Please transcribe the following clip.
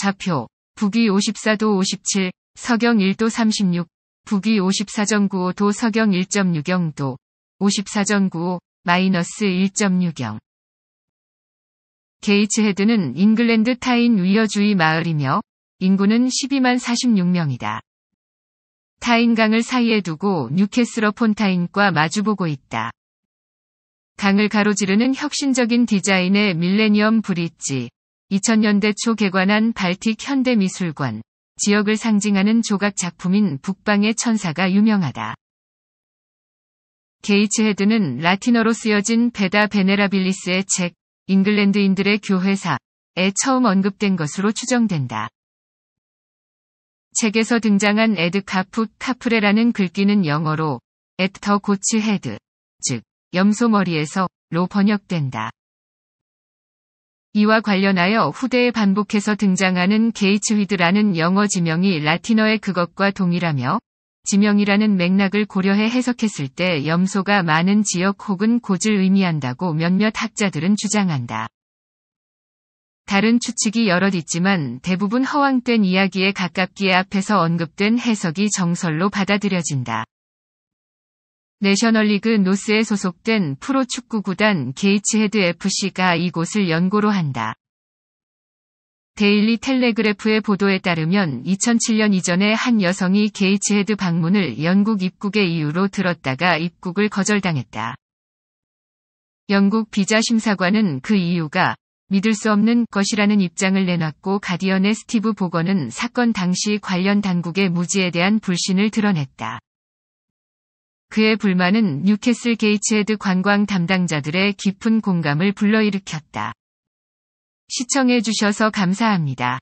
좌표, 북위 54도 57, 서경 1도 36, 북위 54.95도 서경 1.6경도, 54.95, 마이너스 1.6경. 게이츠헤드는 잉글랜드 타인 위어주의 마을이며 인구는 12만 46명이다. 타인강을 사이에 두고 뉴캐스러폰 타인과 마주보고 있다. 강을 가로지르는 혁신적인 디자인의 밀레니엄 브릿지, 2000년대 초 개관한 발틱 현대미술관, 지역을 상징하는 조각 작품인 북방의 천사가 유명하다. 게이츠 헤드는 라틴어로 쓰여진 베다 베네라빌리스의 책, 잉글랜드인들의 교회사에 처음 언급된 것으로 추정된다. 책에서 등장한 에드 카프 카프레라는 글귀는 영어로 at the 고치 헤드, 즉, 염소머리에서 로 번역된다. 이와 관련하여 후대에 반복해서 등장하는 게이츠휘드라는 영어 지명이 라틴어의 그것과 동일하며 지명이라는 맥락을 고려해 해석했을 때 염소가 많은 지역 혹은 곳을 의미한다고 몇몇 학자들은 주장한다. 다른 추측이 여럿 있지만 대부분 허황된 이야기에 가깝기에 앞에서 언급된 해석이 정설로 받아들여진다. 내셔널리그 노스에 소속된 프로축구 구단 게이츠헤드 FC가 이곳을 연고로 한다. 데일리 텔레그래프의 보도에 따르면 2007년 이전에 한 여성이 게이츠헤드 방문을 영국 입국의 이유로 들었다가 입국을 거절당했다. 영국 비자 심사관은 그 이유가 믿을 수 없는 것이라는 입장을 내놨고 가디언의 스티브 보건은 사건 당시 관련 당국의 무지에 대한 불신을 드러냈다. 그의 불만은 뉴캐슬 게이츠헤드 관광 담당자들의 깊은 공감을 불러일으켰다. 시청해주셔서 감사합니다.